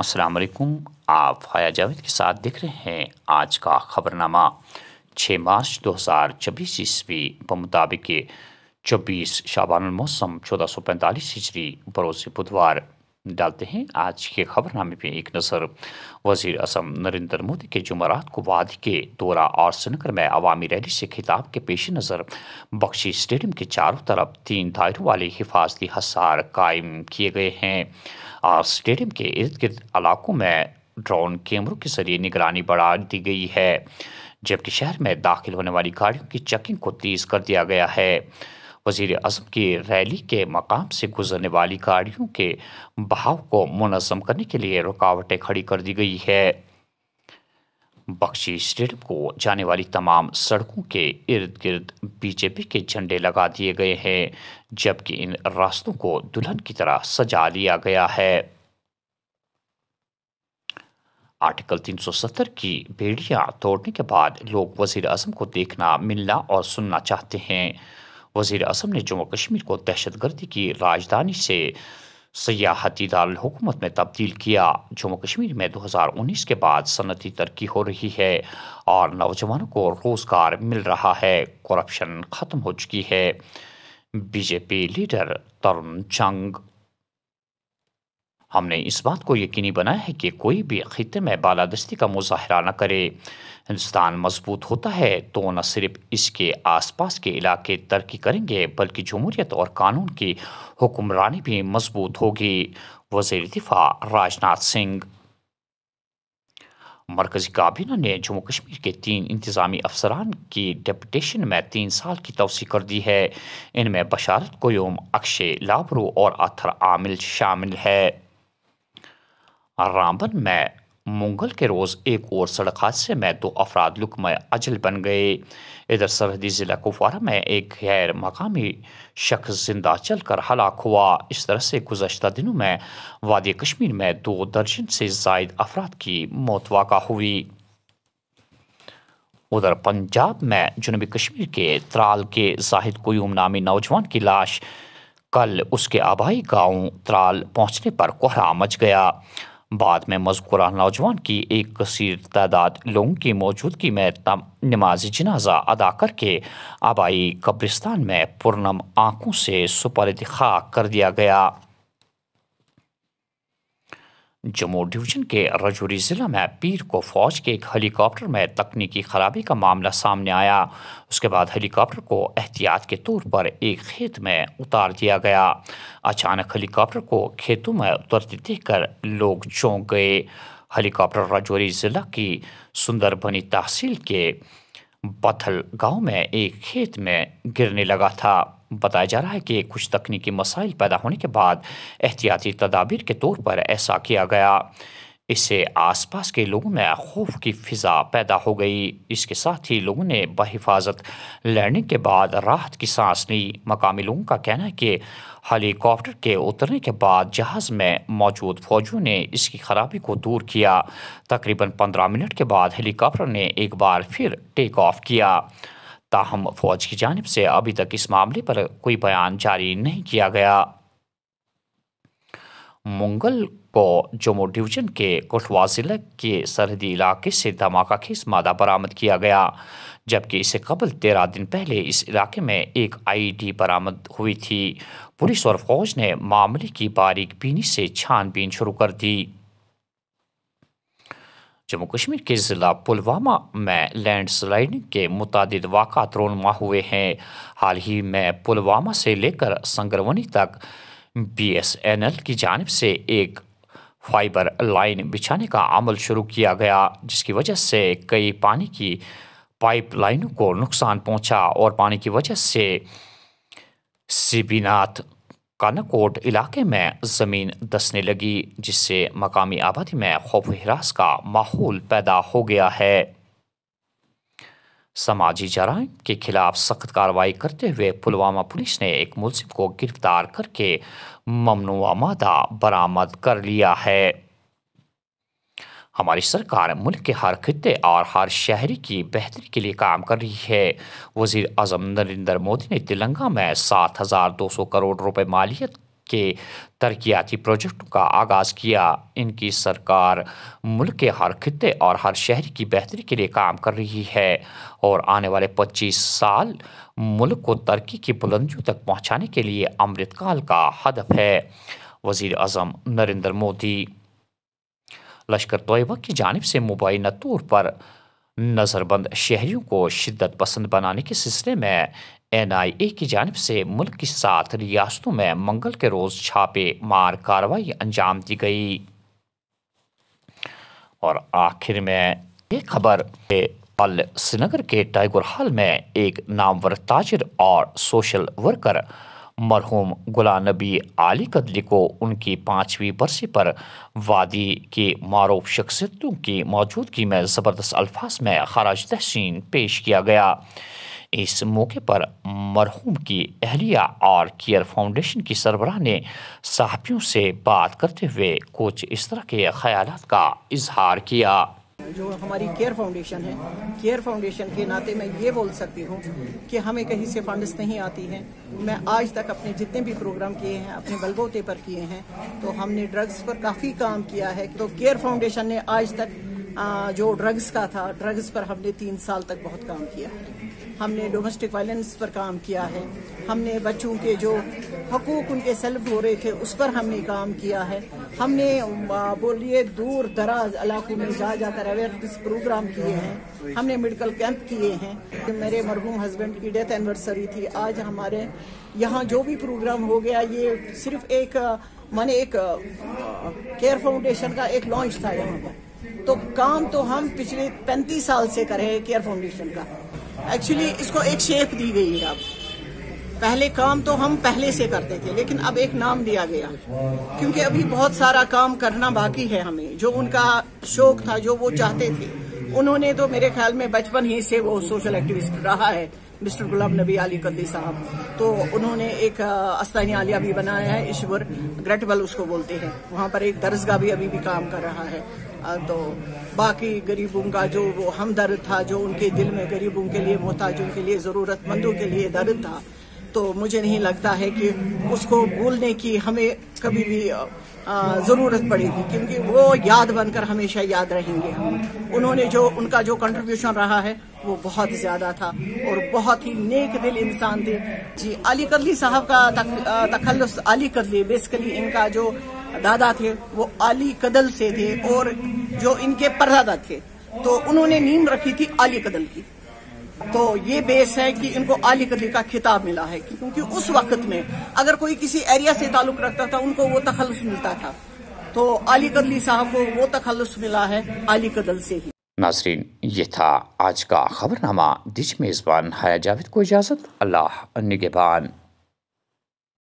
असलकुम आप फाया जावेद के साथ देख रहे हैं आज का खबरनामा 6 मार्च 2024 ईस्वी बमुताबिक चौबीस शाबान मौसम चौदह सौ पैंतालीस हिजरी बरोज़ बुधवार डालते हैं आज के खबरनामे पे एक नज़र वजीर असम नरेंद्र मोदी के जुमरात को वादी के दौरा और श्रीनगर में अवामी रैली से खिताब के पेश नज़र बख्शी स्टेडियम के चारों तरफ तीन दायरों वाले हिफाजती हसार कायम किए गए हैं और स्टेडियम के इर्द गिर्द इलाकों में ड्रोन कैमरों के जरिए निगरानी बढ़ा दी गई है जबकि शहर में दाखिल होने वाली गाड़ियों की चेकिंग को तेज़ कर दिया गया है वजीर अजम की रैली के मकाम से गुजरने वाली गाड़ियों के बहाव को मुनज़म करने के लिए रुकावटें खड़ी कर दी गई है बख्शी स्टेडियम को जाने वाली तमाम सड़कों के इर्द गिर्द बीजेपी के झंडे लगा दिए गए हैं जबकि इन रास्तों को दुल्हन की तरह सजा लिया गया है आर्टिकल 370 की बेड़ियां तोड़ने के बाद लोग वजीर अजम को देखना मिलना और सुनना चाहते हैं वजीर असम ने जम्मू कश्मीर को दहशत गर्दी की राजधानी से सियाहती दारकूमत में तब्दील किया जम्मू कश्मीर में 2019 के बाद सनती तरक्की हो रही है और नौजवानों को रोज़गार मिल रहा है करप्शन ख़त्म हो चुकी है बीजेपी लीडर तरुण चंग हमने इस बात को यकीनी बनाया है कि कोई भी खत्े में बालादस्ती का मुजाहरा न करे हिंदुस्तान मजबूत होता है तो न सिर्फ इसके आसपास के इलाके तरक्की करेंगे बल्कि जमहूरियत और कानून की हुक्मरानी भी मजबूत होगी वजीर दिफा राजनाथ सिंह मरकज़ी काबीना ने जम्मू कश्मीर के तीन इंतज़ामी अफसरान की डेपटेशन में तीन साल की तोसी कर दी है इनमें बशारत कोयम अक्षय लाबरू और अथर आमिल शामिल है रामबन में मुंगल के रोज़ एक और सड़क हादसे में दो अफराद लुकमय अजल बन गए इधर सरहदी ज़िला कुपवारा में एक गैर मकामी शख्स जिंदा चलकर कर हलाक हुआ इस तरह से गुजशत दिनों में वादी कश्मीर में दो दर्जन से जायद अफराद की मौत वाक़ हुई उधर पंजाब में जनूबी कश्मीर के त्राल के जाहिद क्यूम नामी नौजवान की लाश कल उसके आबाई गांव त्राल पहुंचने पर कोहरा मच गया बाद में मजकूरा नौजवान की एक कसर तादाद लोगों की मौजूदगी में नमाज जनाजा अदा करके आबाई कब्रिस्तान में पुरनम आंखों से सुपर कर दिया गया जम्मू डिवीजन के रजौरी ज़िला में पीर को फौज के एक हेलीकॉप्टर में तकनीकी खराबी का मामला सामने आया उसके बाद हेलीकॉप्टर को एहतियात के तौर पर एक खेत में उतार दिया गया अचानक हेलीकॉप्टर को खेतों में उतरते देखकर लोग चौंक गए हेलीकॉप्टर राजौरी ज़िला की सुंदरबनी तहसील के बथल गांव में एक खेत में गिरने लगा था बताया जा रहा है कि कुछ तकनीकी मसाइल पैदा होने के बाद एहतियाती तदाबीर के तौर पर ऐसा किया गया इससे आसपास के लोगों में खौफ की फिजा पैदा हो गई इसके साथ ही लोगों ने बहिफाजत लैंडिंग के बाद राहत की सांस ली मकामी लोगों का कहना है कि हेलीकॉप्टर के उतरने के बाद जहाज़ में मौजूद फौजियों ने इसकी खराबी को दूर किया तकरीबन पंद्रह मिनट के बाद हेलीकॉप्टर ने एक बार फिर टेक ऑफ किया ताहम फौज की जानब से अभी तक इस मामले पर कोई बयान जारी नहीं किया गया मुंगल को जम्मू डिवीजन के कुठवा जिले के सरहदी इलाके से धमाका खेस मादा बरामद किया गया जबकि इससे कबल तेरह दिन पहले इस इलाके में एक आईडी e बरामद हुई थी पुलिस और फौज ने मामले की बारीक बीनी से छानबीन शुरू कर दी जम्मू कश्मीर के ज़िला पुलवामा में स्लाइडिंग के मुतद वाक़ात रोनमा हुए हैं हाल ही में पुलवामा से लेकर संगरवनी तक बी एस एन एल की जानब से एक फाइबर लाइन बिछाने का अमल शुरू किया गया जिसकी वजह से कई पानी की पाइपलाइनों को नुकसान पहुंचा और पानी की वजह से सीबीनाथ कानाकोट इलाके में ज़मीन दसने लगी जिससे मकामी आबादी में खौफ हरास का माहौल पैदा हो गया है समाजी जराइम के खिलाफ सख्त कार्रवाई करते हुए पुलवामा पुलिस ने एक मुलजिम को गिरफ्तार करके ममनुआ मादा बरामद कर लिया है हमारी सरकार मुल्क के हर खत्े और हर शहरी की बेहतरी के लिए काम कर रही है वजीर अजम नरेंद्र मोदी ने तेलंगा में सात हज़ार दो सौ करोड़ रुपये मालियत के तरक्याती प्रोजेक्टों का आगाज़ किया इनकी सरकार मुल्क के हर खत्े और हर शहरी की बेहतरी के लिए काम कर रही है और आने वाले 25 साल मुल्क को तरक्की की बुलंदियों तक पहुंचाने के लिए अमृतकाल का हदफ है वज़ी अजम नरेंद्र मोदी लश्कर तोयबा की जानब से मुबैना तौर पर नज़रबंद शहरीों को शिदत पसंद बनाने के सिलसिले में एन आई ए की जानब से मुल्क के साथ रियासतों में मंगल के रोज़ छापे मार कार्रवाई अंजाम दी गई और आखिर में ये खबर अल श्रीनगर के टाइगर हाल में एक नामवर ताजर और सोशल वर्कर मरहूम गुलाम नबी आली कदली को उनकी पाँचवीं बरसी पर वादी के मरूफ शख्सियतों की मौजूदगी में ज़बरदस्त अल्फाज में खराज तहसीन पेश किया गया इस मौके पर मरहूम की अहलिया और केयर फाउंडेशन की सरबरा ने सहाफ़ियों से बात करते हुए कुछ इस तरह के ख्याल का इजहार किया जो हमारी केयर फाउंडेशन है केयर फाउंडेशन के नाते मैं ये बोल सकती हूँ कि हमें कहीं से फंड्स नहीं आती हैं मैं आज तक अपने जितने भी प्रोग्राम किए हैं अपने बलबोते पर किए हैं तो हमने ड्रग्स पर काफ़ी काम किया है तो केयर फाउंडेशन ने आज तक जो ड्रग्स का था ड्रग्स पर हमने तीन साल तक बहुत काम किया है हमने डोमेस्टिक वायलेंस पर काम किया है हमने बच्चों के जो हकूक उनके सलब हो रहे थे उस पर हमने काम किया है हमने बोलिए दूर दराज इलाकों में जा जाकर अवेयरनेस प्रोग्राम किए हैं हमने मेडिकल कैंप किए हैं तो मेरे मरहूम हस्बैंड की डेथ एनिवर्सरी थी आज हमारे यहाँ जो भी प्रोग्राम हो गया ये सिर्फ एक मैंने एक केयर फाउंडेशन का एक लॉन्च था यहाँ पर तो काम तो हम पिछले पैंतीस साल से कर रहे हैं केयर फाउंडेशन का एक्चुअली इसको एक शेप दी गई है अब पहले काम तो हम पहले से करते थे लेकिन अब एक नाम दिया गया क्योंकि अभी बहुत सारा काम करना बाकी है हमें जो उनका शौक था जो वो चाहते थे उन्होंने तो मेरे ख्याल में बचपन ही से वो सोशल एक्टिविस्ट रहा है मिस्टर गुलाम नबी अली कद्दी साहब तो उन्होंने एक अस्तानी आलिया भी बनाया है ईश्वर ग्रेटबल उसको बोलते हैं वहाँ पर एक दर्जगा भी अभी भी काम कर रहा है तो बाकी गरीबों का जो वो हमदर्द था जो उनके दिल में गरीबों के लिए मोहताजों के लिए ज़रूरतमंदों के लिए दर्द था तो मुझे नहीं लगता है कि उसको भूलने की हमें कभी भी ज़रूरत पड़ेगी क्योंकि वो याद बनकर हमेशा याद रहेंगे हम उन्होंने जो उनका जो कंट्रीब्यूशन रहा है वो बहुत ज़्यादा था और बहुत ही नेक दिल इंसान थे जी अली कदली साहब का तखल तखलस अली कदली बेसिकली इनका जो दादा थे वो अली कदल से थे और जो इनके परदादा थे तो उन्होंने नीम रखी थी अली कदल की तो ये बेस है कि इनको अली कदली का खिताब मिला है क्योंकि उस वक्त में अगर कोई किसी एरिया से ताल्लुक रखता था उनको वो तखलस मिलता था तो अली कदली साहब को वो तखलस मिला है अली कदल से ही नासरीन ये था आज का खबरनामा दिश मेज़बान हाया जावेद तो को इजाज़त अल्लाह निगेबान